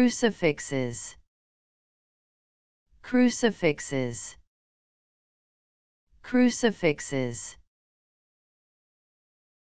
Crucifixes Crucifixes Crucifixes